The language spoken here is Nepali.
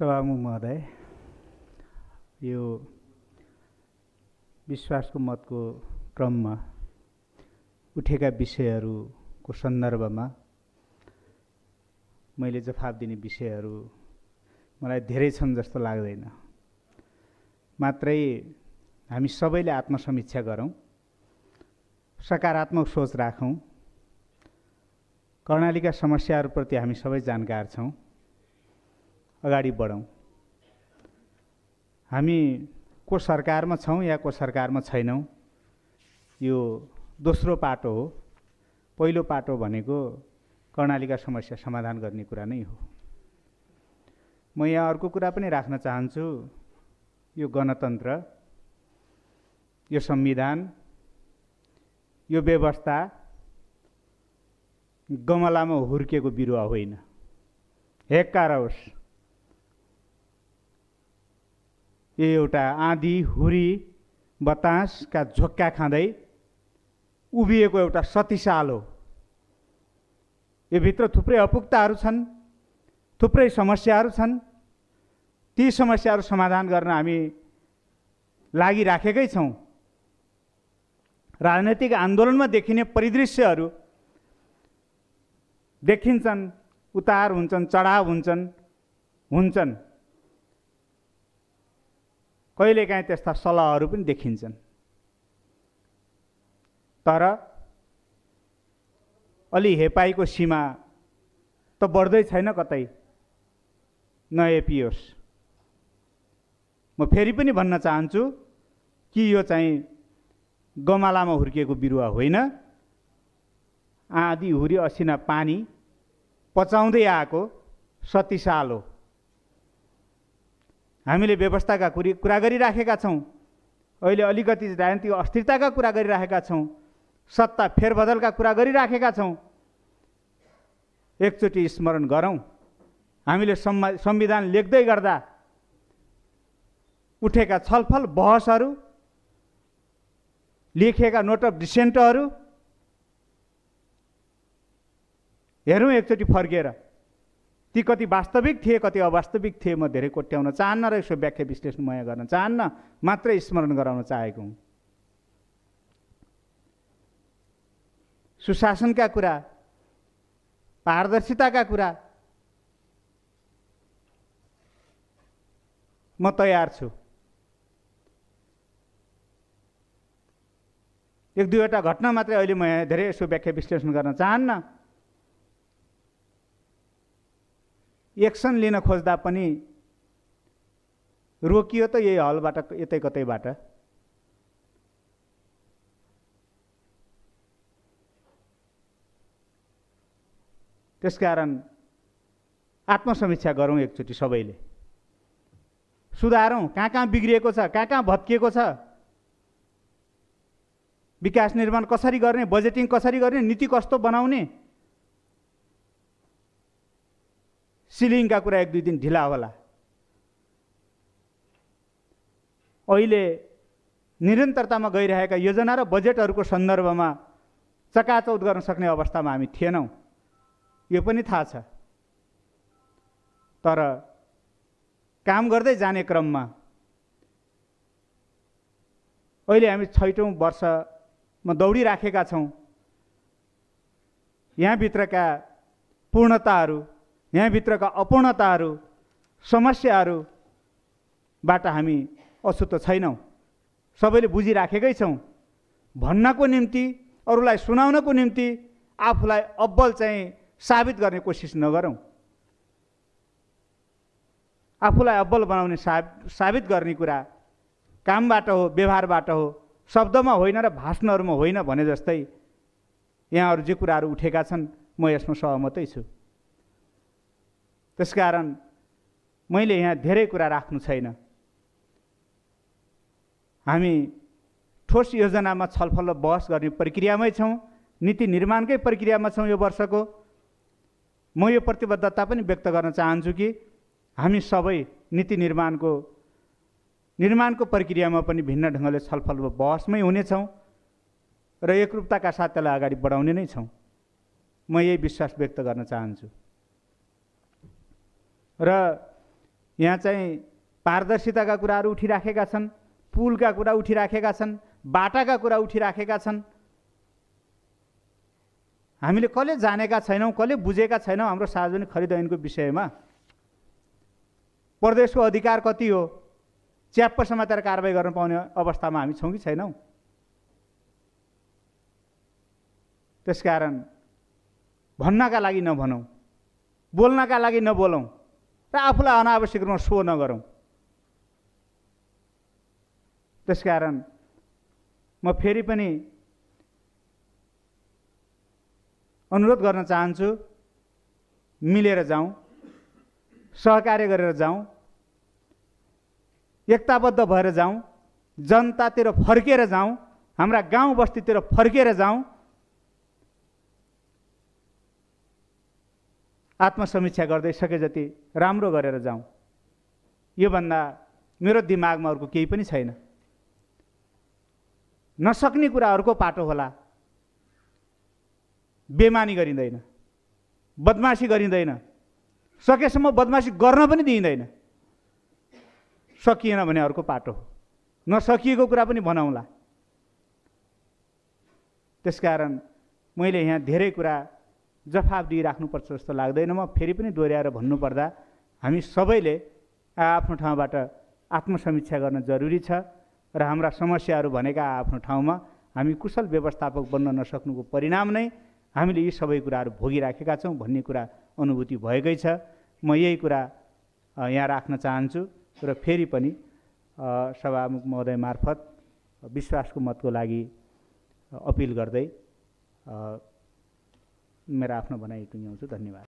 सभामु महोदय यो विश्वासको मतको क्रममा उठेका विषयहरूको सन्दर्भमा मैले जवाफ दिने विषयहरू मलाई धेरै छन् जस्तो लाग्दैन मात्रै हामी सबैले आत्मसमीक्षा गरौँ सकारात्मक सोच राखौँ कर्णालीका समस्याहरूप्रति हामी सबै जानकार छौँ अगाडि बढौँ हामी को सरकारमा छौँ या को सरकारमा छैनौँ यो दोस्रो पाटो हो पहिलो पाटो भनेको कर्णालीका समस्या समाधान गर्ने कुरा नै हो म यहाँ अर्को कुरा पनि राख्न चाहन्छु यो गणतन्त्र यो संविधान यो व्यवस्था गमलामा हुर्किएको बिरुवा होइन हेक्का होस् एउटा आँधी हुरी बतासका झोक्का खाँदै उभिएको एउटा सतिसाल हो यो भित्र थुप्रै अपुक्ताहरू छन् थुप्रै समस्याहरू छन् ती समस्याहरू समाधान गर्न हामी लागिराखेकै छौँ राजनैतिक आन्दोलनमा देखिने परिदृश्यहरू देखिन्छन् उतार हुन्छन् चढाव हुन्छन् हुन्छन् कहिलेकाहीँ त्यस्ता सल्लाहहरू पनि देखिन्छन् तर अलि हेपाईको सीमा त बढ्दै छैन कतै नएपियोस् म फेरि पनि भन्न चाहन्छु कि यो चाहिँ गमालामा हुर्किएको बिरुवा होइन आँधी हुरी असिना पानी पचाउँदै आएको सतिसाल हो हामीले व्यवस्थाका कुरी कुरा गरिराखेका छौँ अहिले अलिकति राजनीतिक अस्थिरताका कुरा गरिराखेका छौँ सत्ता फेरबदलका कुरा गरिराखेका छौँ एकचोटि स्मरण गरौँ हामीले संविधान लेख्दै गर्दा उठेका छलफल बहसहरू लेखिएका नोट अफ डिसेन्टहरू हेरौँ एकचोटि फर्केर ती कति वास्तविक थिए कति अवास्तविक थिए म धेरै कोट्याउन चाहन्न र यसो व्याख्या विश्लेषण म गर्न चाहन्न मात्रै स्मरण गराउन चाहेको हुँ सुशासनका कुरा पारदर्शिताका कुरा म तयार छु एक दुईवटा घटना मात्रै अहिले म धेरै यसो व्याख्या विश्लेषण गर्न चाहन्न एक्सन लिन खोज्दा पनि रोकियो त यही हलबाट यतै कतैबाट त्यसकारण आत्मसमीक्षा गरौँ एकचोटि सबैले सुधारौँ कहाँ कहाँ बिग्रिएको छ कहाँ कहाँ भत्किएको छ विकास निर्माण कसरी गर्ने बजेटिङ कसरी गर्ने नीति कस्तो बनाउने सिलिङका कुरा एक दुई दिन ढिला होला अहिले निरन्तरतामा गइरहेका योजना र बजेटहरूको सन्दर्भमा चकाचौत गर्न सक्ने अवस्थामा हामी थिएनौँ यो पनि थाहा छ तर काम गर्दै जाने क्रममा अहिले हामी छैटौँ वर्षमा दौडिराखेका छौँ यहाँभित्रका पूर्णताहरू यहाँभित्रका अपूर्णताहरू समस्याहरूबाट हामी अछुत छैनौँ सबैले बुझिराखेकै छौँ भन्नको निम्ति अरूलाई सुनाउनको निम्ति आफूलाई अब्बल चाहिँ साबित गर्ने कोसिस नगरौँ आफूलाई अब्बल बनाउने साब साबित गर्ने कुरा कामबाट हो व्यवहारबाट हो शब्दमा होइन र भाषणहरूमा होइन भने जस्तै यहाँहरू जे कुराहरू उठेका छन् म यसमा सहमतै छु त्यसकारण मैले यहाँ धेरै कुरा राख्नु छैन हामी ठोस योजनामा छलफल र बहस गर्ने प्रक्रियामै छौँ नीति निर्माणकै प्रक्रियामा छौँ यो वर्षको म यो प्रतिबद्धता पनि व्यक्त गर्न चाहन्छु कि हामी सबै नीति निर्माणको निर्माणको प्रक्रियामा पनि भिन्न ढङ्गले छलफल र बहसमै हुनेछौँ र एकरूपताका साथ त्यसलाई अगाडि बढाउने नै छौँ म यही विश्वास व्यक्त गर्न चाहन्छु र यहाँ चाहिँ पारदर्शिताका कुराहरू उठिराखेका छन् पुलका कुरा उठिराखेका छन् बाटाका कुरा उठिराखेका छन् हामीले कसले जानेका छैनौँ कसले बुझेका छैनौँ हाम्रो सार्वजनिक खरिद ऐनको विषयमा प्रदेशको अधिकार कति हो च्याप्प समातेर कारवाही गर्न पाउने अवस्थामा हामी छौँ कि छैनौँ त्यसकारण भन्नका लागि नभनौँ बोल्नका लागि नबोलौँ र आफूलाई अनावश्यक रूपमा सो नगरौँ त्यसकारण म फेरि पनि अनुरोध गर्न चाहन्छु मिलेर जाउँ सहकार्य गरेर जाउँ एकताबद्ध भएर जाउँ जनतातिर फर्केर जाउँ हाम्रा गाउँ बस्तीतिर फर्केर जाउँ आत्मसमीक्षा गर्दै सके जति राम्रो गरेर जाउँ योभन्दा मेरो दिमागमा अर्को केही पनि छैन नसक्ने कुरा अर्को पाटो होला बेमानी गरिँदैन बदमासी गरिँदैन सकेसम्म बदमासी गर्न पनि दिइँदैन सकिएन भने अर्को पाटो नसकिएको कुरा पनि भनौँला त्यसकारण मैले यहाँ धेरै कुरा जफाफ दिइराख्नुपर्छ जस्तो लाग्दैन म फेरि पनि दोहोऱ्याएर भन्नुपर्दा हामी सबैले आफ्नो ठाउँबाट आत्मसमीक्षा गर्न जरुरी छ र हाम्रा समस्याहरू भनेका आफ्नो ठाउँमा हामी कुशल व्यवस्थापक बन्न नसक्नुको परिणाम नै हामीले यी सबै कुराहरू भोगिराखेका छौँ भन्ने कुरा अनुभूति भएकै छ म यही कुरा यहाँ राख्न चाहन्छु र फेरि पनि सभामुख महोदय मार्फत विश्वासको मतको लागि अपिल गर्दै मेरो आफ्नो भनाइ टुङ्ग्याउँछु धन्यवाद